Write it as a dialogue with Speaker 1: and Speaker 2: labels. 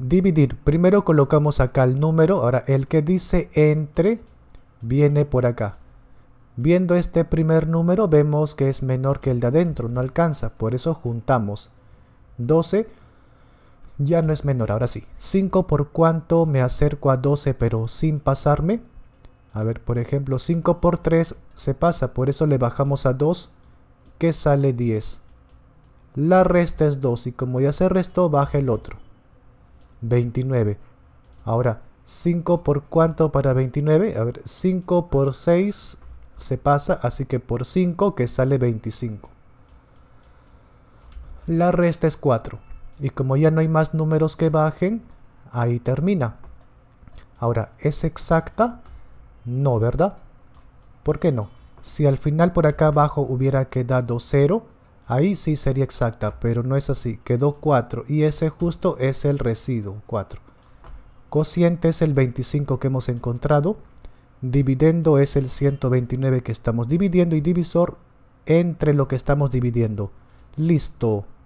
Speaker 1: Dividir. Primero colocamos acá el número. Ahora, el que dice entre viene por acá. Viendo este primer número, vemos que es menor que el de adentro. No alcanza. Por eso juntamos. 12 ya no es menor. Ahora sí. 5 por cuánto me acerco a 12, pero sin pasarme. A ver, por ejemplo, 5 por 3 se pasa. Por eso le bajamos a 2, que sale 10. La resta es 2 y como ya se resto baja el otro. 29. Ahora, 5 por cuánto para 29? A ver, 5 por 6 se pasa, así que por 5 que sale 25. La resta es 4. Y como ya no hay más números que bajen, ahí termina. Ahora, ¿es exacta? No, ¿verdad? ¿Por qué no? Si al final por acá abajo hubiera quedado 0, Ahí sí sería exacta, pero no es así. Quedó 4 y ese justo es el residuo, 4. Cociente es el 25 que hemos encontrado. Dividendo es el 129 que estamos dividiendo y divisor entre lo que estamos dividiendo. Listo.